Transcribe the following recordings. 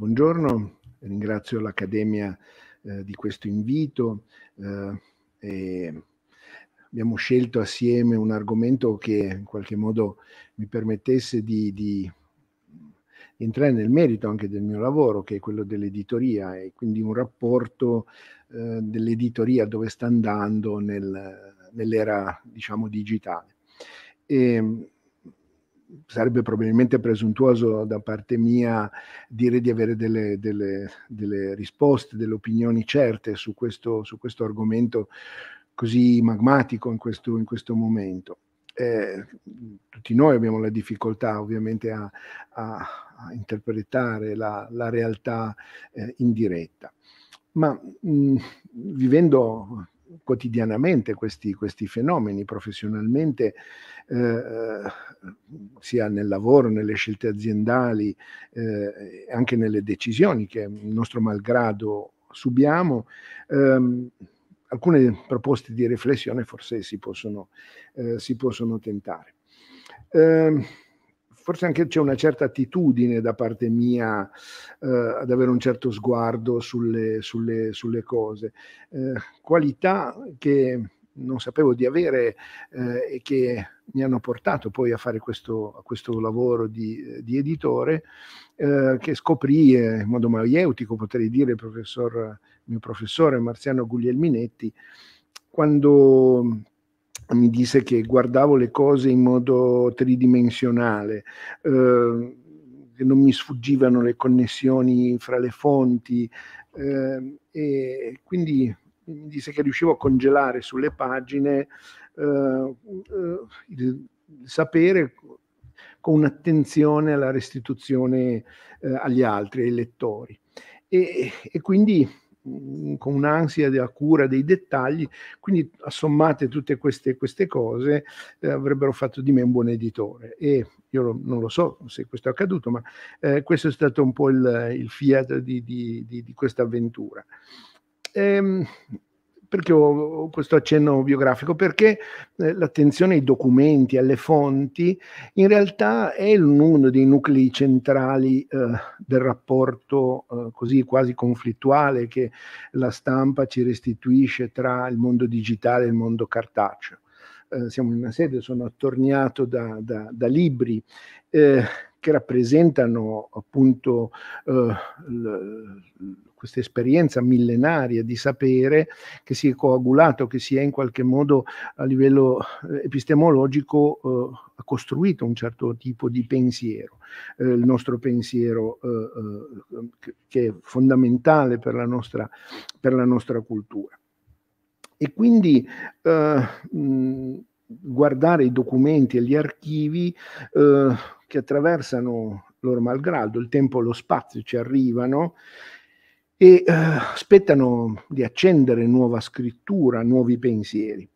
Buongiorno, ringrazio l'Accademia eh, di questo invito. Eh, abbiamo scelto assieme un argomento che in qualche modo mi permettesse di, di entrare nel merito anche del mio lavoro, che è quello dell'editoria, e quindi un rapporto eh, dell'editoria dove sta andando nel, nell'era, diciamo, digitale. E, ehm, sarebbe probabilmente presuntuoso da parte mia dire di avere delle, delle, delle risposte, delle opinioni certe su questo, su questo argomento così magmatico in questo, in questo momento. Eh, tutti noi abbiamo la difficoltà ovviamente a, a, a interpretare la, la realtà eh, in diretta, ma mh, mm, vivendo quotidianamente questi, questi fenomeni professionalmente, eh, eh, sia nel lavoro, nelle scelte aziendali, eh, anche nelle decisioni che nostro malgrado subiamo. Ehm, alcune proposte di riflessione forse si possono, eh, si possono tentare. Eh, forse anche c'è una certa attitudine da parte mia eh, ad avere un certo sguardo sulle, sulle, sulle cose. Eh, qualità che non sapevo di avere eh, e che mi hanno portato poi a fare questo, a questo lavoro di, eh, di editore eh, che scoprì eh, in modo maieutico, potrei dire, il professor, mio professore Marziano Guglielminetti, quando mi disse che guardavo le cose in modo tridimensionale, eh, che non mi sfuggivano le connessioni fra le fonti eh, e quindi mi disse che riuscivo a congelare sulle pagine ehm, eh, il sapere con un'attenzione alla restituzione eh, agli altri, ai lettori. E, e quindi con un'ansia della cura dei dettagli, quindi assommate tutte queste, queste cose eh, avrebbero fatto di me un buon editore e io lo, non lo so se questo è accaduto, ma eh, questo è stato un po' il, il fiat di, di, di, di questa avventura. Ehm, perché ho questo accenno biografico? Perché eh, l'attenzione ai documenti, alle fonti, in realtà è uno dei nuclei centrali eh, del rapporto eh, così quasi conflittuale che la stampa ci restituisce tra il mondo digitale e il mondo cartaceo. Eh, siamo in una sede, sono attorniato da, da, da libri. Eh, che rappresentano appunto eh, l, questa esperienza millenaria di sapere che si è coagulato, che si è in qualche modo a livello eh, epistemologico eh, costruito un certo tipo di pensiero, eh, il nostro pensiero eh, eh che è fondamentale per la nostra, per la nostra cultura. E quindi eh, mh, guardare i documenti e gli archivi che attraversano loro malgrado il tempo e lo spazio, ci arrivano e eh, aspettano di accendere nuova scrittura, nuovi pensieri.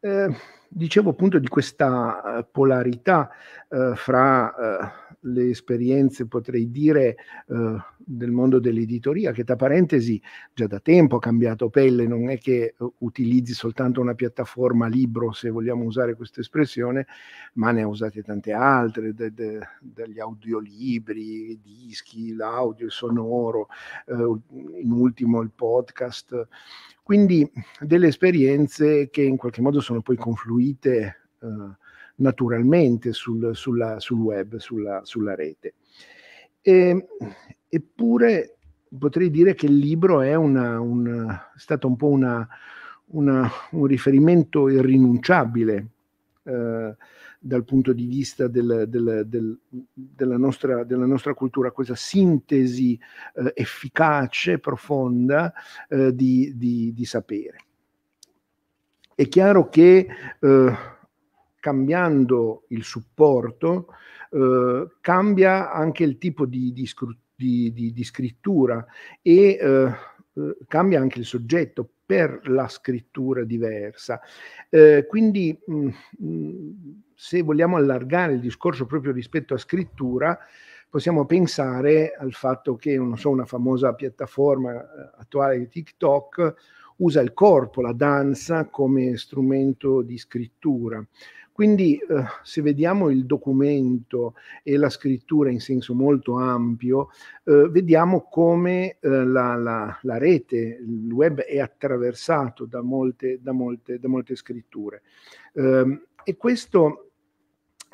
Eh, dicevo appunto di questa eh, polarità eh, fra eh, le esperienze, potrei dire, eh, del mondo dell'editoria, che tra parentesi già da tempo ha cambiato pelle, non è che eh, utilizzi soltanto una piattaforma libro, se vogliamo usare questa espressione, ma ne ha usate tante altre, de, de, dagli audiolibri, dischi, l'audio, il sonoro, eh, in ultimo il podcast. Quindi delle esperienze che in qualche modo sono poi confluite. Eh, naturalmente sul, sulla, sul web, sulla, sulla rete. E, ehm, eppure potrei dire che il libro è, una, una, stato un po' una, un riferimento irrinunciabile eh, dal punto di vista del, del, del, della, nostra, della, nostra, cultura, questa sintesi eh, efficace, profonda eh, di, di, di, sapere. È chiaro che eh, cambiando il supporto eh, cambia anche il tipo di, di, di, di, di scrittura e eh, eh, cambia anche il soggetto per la scrittura diversa. Eh, quindi mh, mm, mh, mm, se vogliamo allargare il discorso proprio rispetto a scrittura, possiamo pensare al fatto che non so, una famosa piattaforma eh, attuale di TikTok usa il corpo, la danza come strumento di scrittura. Quindi eh, se vediamo il documento e la scrittura in senso molto ampio, eh, vediamo come eh, la, la, la, rete, il web è attraversato da molte, da molte, da molte scritture. Ehm, e questo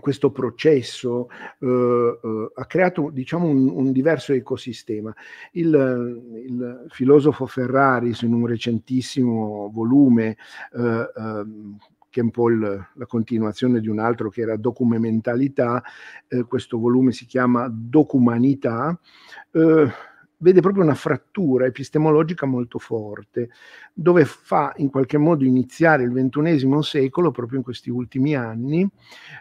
questo processo eh, eh, ha creato diciamo un, un diverso ecosistema. Il, il, filosofo Ferraris in un recentissimo volume eh, ehm, che è un po' il, la continuazione di un altro che era Documentalità, eh, questo volume si chiama Documanità, eh, vede proprio una frattura epistemologica molto forte, dove fa in qualche modo iniziare il ventunesimo secolo, proprio in questi ultimi anni,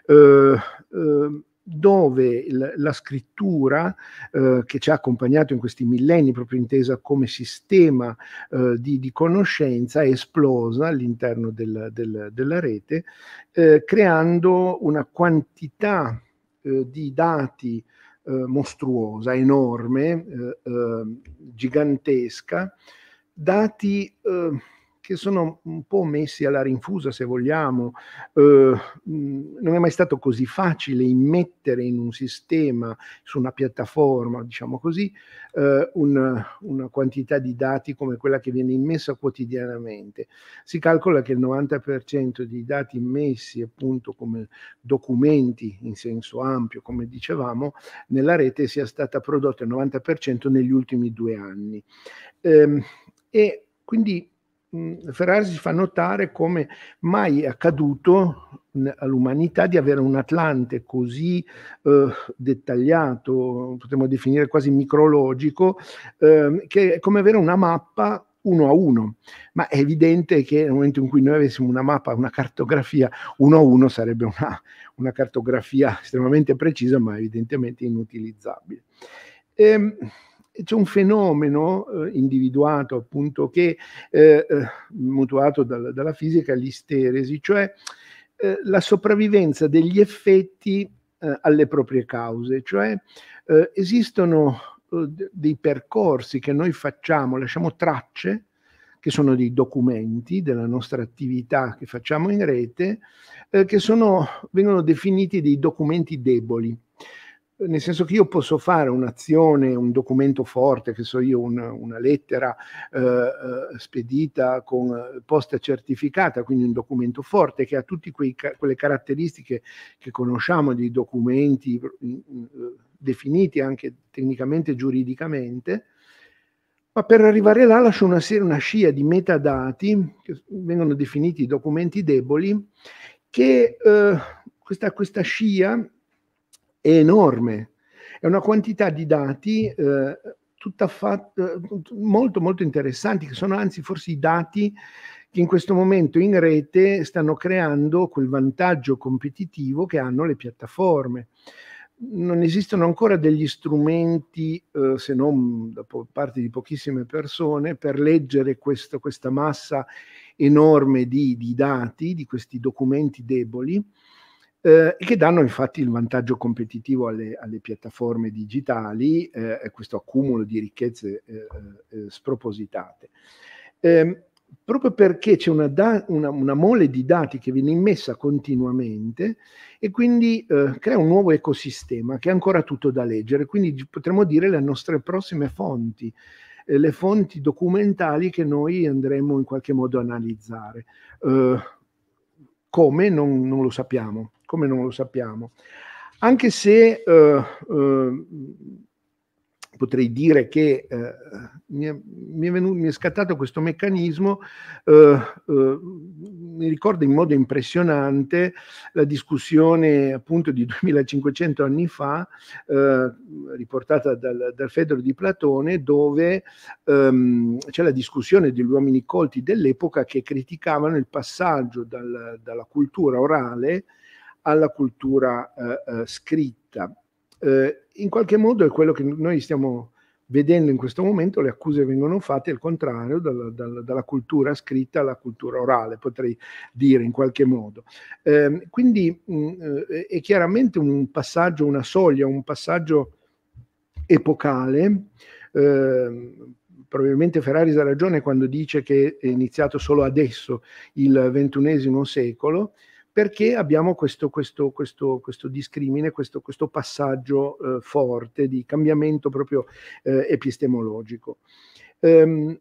eh, eh dove l- la scrittura eh, che ci ha accompagnato in questi millenni, proprio intesa come sistema eh, di, di, conoscenza, è esplosa all'interno del, del, della rete, eh, creando una quantità eh, di dati eh, mostruosa, enorme, eh, gigantesca, dati che sono un po' messi alla rinfusa, se vogliamo. Eh, non è mai stato così facile immettere in un sistema, su una piattaforma, diciamo così, eh, un, una quantità di dati come quella che viene immessa quotidianamente. Si calcola che il 90% dei dati immessi appunto come documenti in senso ampio, come dicevamo, nella rete sia stata prodotta il 90% negli ultimi due anni. Eh, e quindi Ferrari si fa notare come mai è accaduto all'umanità di avere un Atlante così eh, dettagliato, potremmo definire quasi micrologico, eh, che è come avere una mappa uno a uno, ma è evidente che nel momento in cui noi avessimo una mappa, una cartografia, uno a uno sarebbe una, una cartografia estremamente precisa, ma evidentemente inutilizzabile. Ehm, c'è un fenomeno eh, individuato appunto che, eh, eh, mutuato dal, dalla fisica, l'isteresi, cioè eh, la sopravvivenza degli effetti eh, alle proprie cause, cioè eh, esistono dei percorsi che noi facciamo, lasciamo tracce che sono dei documenti della nostra attività che facciamo in rete, eh, che sono, vengono definiti dei documenti deboli nel senso che io posso fare un'azione, un documento forte, che so io, una, una lettera eh, eh spedita con eh, posta certificata, quindi un documento forte che ha tutte quelle caratteristiche che conosciamo di documenti eh, definiti anche tecnicamente e giuridicamente, ma per arrivare là lascio una, una scia di metadati, che vengono definiti documenti deboli, che eh, questa, questa scia è enorme, è una quantità di dati eh, fatta, eh, molto molto interessanti, che sono anzi forse i dati che in questo momento in rete stanno creando quel vantaggio competitivo che hanno le piattaforme. Non esistono ancora degli strumenti, eh, se non da parte di pochissime persone, per leggere questo, questa massa enorme di, di, dati, di questi documenti deboli, eh, che danno infatti il vantaggio competitivo alle, alle piattaforme digitali, eh, questo accumulo di ricchezze eh, eh, eh spropositate. Ehm, proprio perché c'è una, da, una, una, mole di dati che viene immessa continuamente e quindi eh, crea un nuovo ecosistema che è ancora tutto da leggere, quindi potremmo dire le nostre prossime fonti le fonti documentali che noi andremo in qualche modo a analizzare. Uh, come non, non, lo sappiamo come non lo sappiamo. Anche se eh, eh, potrei dire che eh, mi, è, mi, è venuto, mi, è, scattato questo meccanismo, eh, eh, mi ricordo in modo impressionante la discussione appunto di 2500 anni fa, eh, riportata dal, dal Fedro di Platone, dove ehm, c'è la discussione degli uomini colti dell'epoca che criticavano il passaggio dal, dalla cultura orale alla cultura eh, eh, scritta. Eh, in qualche modo è quello che noi stiamo vedendo in questo momento, le accuse vengono fatte al contrario, dalla, dalla, dalla cultura scritta alla cultura orale, potrei dire in qualche modo. Ehm, mm, eh, quindi mh, è chiaramente un passaggio, una soglia, un passaggio epocale. Ehm, probabilmente Ferraris ha ragione quando dice che è iniziato solo adesso il ventunesimo secolo, perché abbiamo questo, questo, questo, questo discrimine, questo, passaggio eh, forte di cambiamento proprio eh, epistemologico. Ehm,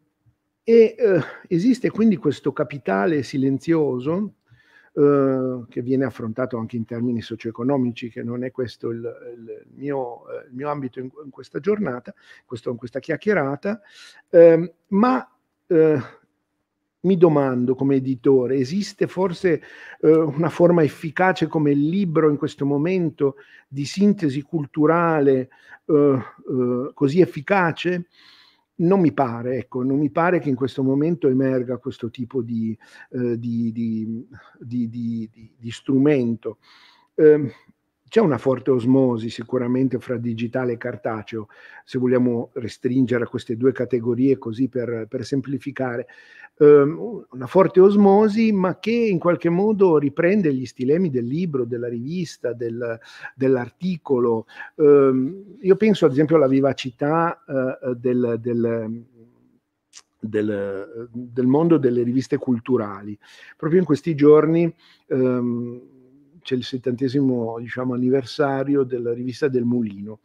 e eh, esiste quindi questo capitale silenzioso eh, che viene affrontato anche in termini socio-economici, che non è questo il, il, mio, eh, il mio, ambito in, in, questa giornata, questo, in questa chiacchierata, ehm, ma eh, mi domando come editore, esiste forse eh, una forma efficace come il libro in questo momento di sintesi culturale eh, eh, così efficace? Non mi pare, ecco, non mi pare che in questo momento emerga questo tipo di, eh, di, di, di strumento. Ehm, c'è una forte osmosi sicuramente fra digitale e cartaceo, se vogliamo restringere a queste due categorie così per, per semplificare, um, una forte osmosi ma che in qualche modo riprende gli stilemi del libro, della rivista, del, dell'articolo. Um, io penso ad esempio alla vivacità uh, del, del del, del, mondo delle riviste culturali. Proprio in questi giorni ehm, c'è il settantesimo diciamo, anniversario della rivista del Mulino,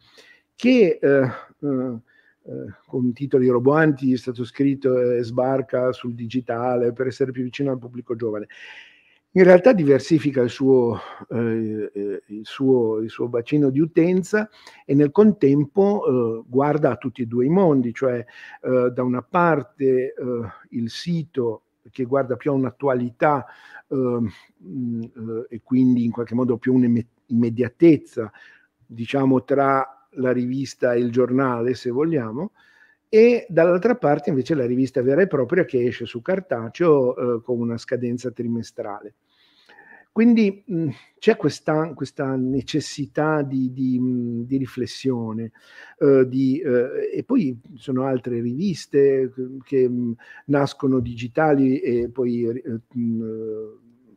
che eh, eh, eh con titoli roboanti è stato scritto sbarca sul digitale per essere più vicino al pubblico giovane. In realtà diversifica il suo, eh, eh, il suo, il suo bacino di utenza e nel contempo eh, guarda a tutti e due i mondi, cioè eh, da una parte il sito che guarda più a un'attualità ehm, mm, eh, e quindi in qualche modo più un'immediatezza, diciamo tra la rivista e il giornale, se vogliamo, e dall'altra parte invece la rivista vera e propria che esce su cartaceo eh, con una scadenza trimestrale. Quindi mh, c'è questa, questa, necessità di, di, di riflessione eh, di, eh, e poi ci sono altre riviste che mh, nascono digitali e poi eh,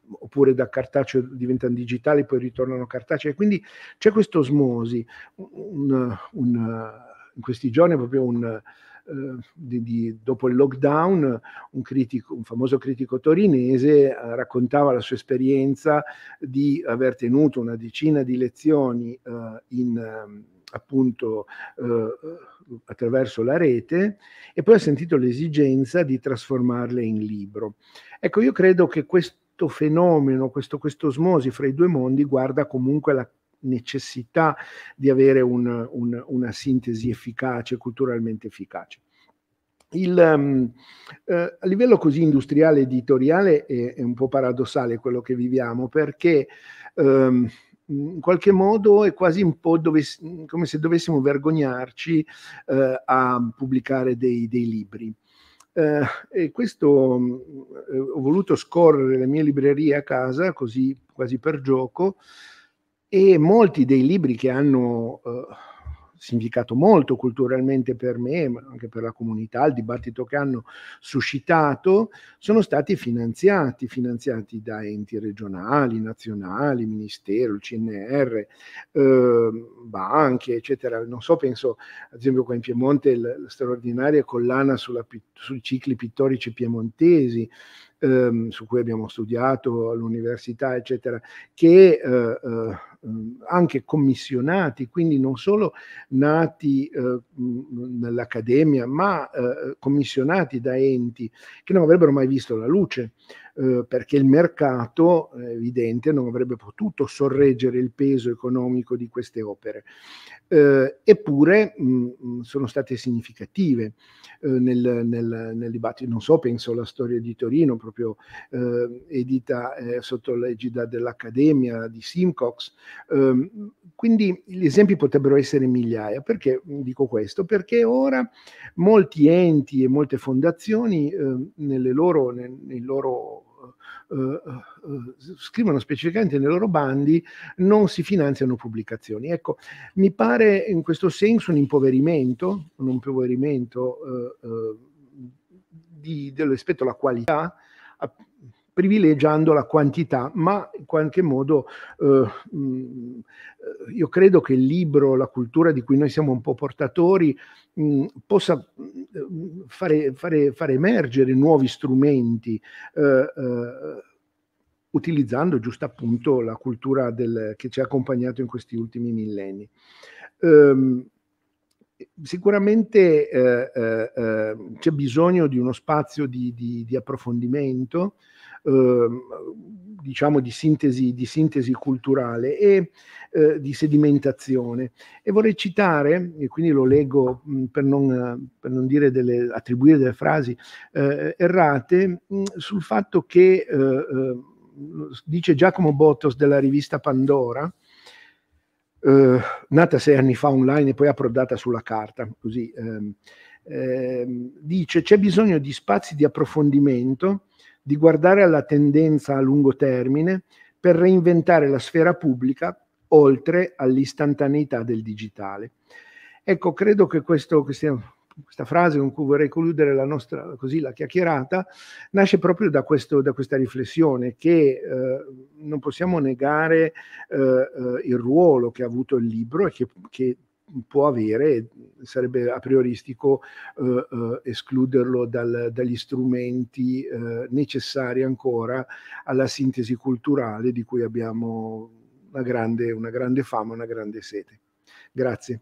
oppure da cartaceo diventano digitali, poi ritornano cartacee. Quindi c'è questa osmosi. Un, un, in questi giorni è proprio un, eh, di, di, dopo il lockdown, un, critico, un famoso critico torinese eh, raccontava la sua esperienza di aver tenuto una decina di lezioni eh, in ehm, appunto eh, attraverso la rete e poi ha sentito l'esigenza di trasformarle in libro. Ecco, io credo che questo fenomeno, questo, osmosi fra i due mondi guarda comunque la necessità di avere un, un, una sintesi efficace, culturalmente efficace. Il, um, eh, a livello così industriale editoriale è, è, un po' paradossale quello che viviamo perché um, in qualche modo è quasi un po' dovess- come se dovessimo vergognarci eh, a pubblicare dei, dei libri. Eh, e questo eh, ho voluto scorrere le mie librerie a casa così quasi per gioco e molti dei libri che hanno eh, significato molto culturalmente per me, ma anche per la comunità, il dibattito che hanno suscitato, sono stati finanziati, finanziati da enti regionali, nazionali, ministero, il CNR, eh, banche, eccetera. Non so, penso ad esempio qua in Piemonte la straordinaria collana sulla, sui cicli pittorici piemontesi, ehm, su cui abbiamo studiato all'università, eccetera, che eh, eh, mm, anche commissionati, quindi non solo nati eh, mm, nell'accademia, ma eh, commissionati da enti che non avrebbero mai visto la luce. Eh, perché il mercato, evidente, non avrebbe potuto sorreggere il peso economico di queste opere. Eh, eppure mh, sono state significative eh, nel, nel, nel, dibattito, non so, penso alla storia di Torino, proprio eh, edita eh, sotto l'egida dell'Accademia di Simcox. Ehm, quindi gli esempi potrebbero essere migliaia. Perché dico questo? Perché ora molti enti e molte fondazioni ehm, nelle loro, nel, nei loro eh, eh, scrivono specificamente nei loro bandi non si finanziano pubblicazioni. Ecco, mi pare in questo senso un impoverimento, un impoverimento eh, di, rispetto alla qualità, privilegiando la quantità, ma in qualche modo eh, mh, io credo che il libro, la cultura di cui noi siamo un po' portatori, mh, possa Ehm, fare, fare, fare, emergere nuovi strumenti. Eh, eh, utilizzando giusto appunto la cultura del, che ci ha accompagnato in questi ultimi millenni. Um, sicuramente eh, eh, eh, c'è bisogno di uno spazio di, di, di approfondimento Ehm, diciamo di sintesi, di sintesi, culturale e eh, di sedimentazione. E vorrei citare, e quindi lo leggo mh, mm, per, non, per non delle, attribuire delle frasi eh, errate, mh, mm, sul fatto che, eh, eh, dice Giacomo Bottos della rivista Pandora, eh, nata sei anni fa online e poi approdata sulla carta, così, ehm, ehm, dice c'è bisogno di spazi di approfondimento di guardare alla tendenza a lungo termine per reinventare la sfera pubblica oltre all'istantaneità del digitale. Ecco, credo che questo, questa frase con cui vorrei concludere la nostra così, la chiacchierata nasce proprio da, questo, da questa riflessione che eh, non possiamo negare eh, eh il ruolo che ha avuto il libro e che, che può avere, sarebbe a prioristico eh, eh, escluderlo dal, dagli strumenti eh, necessari ancora alla sintesi culturale di cui abbiamo una grande, una grande fama, una grande sete. Grazie.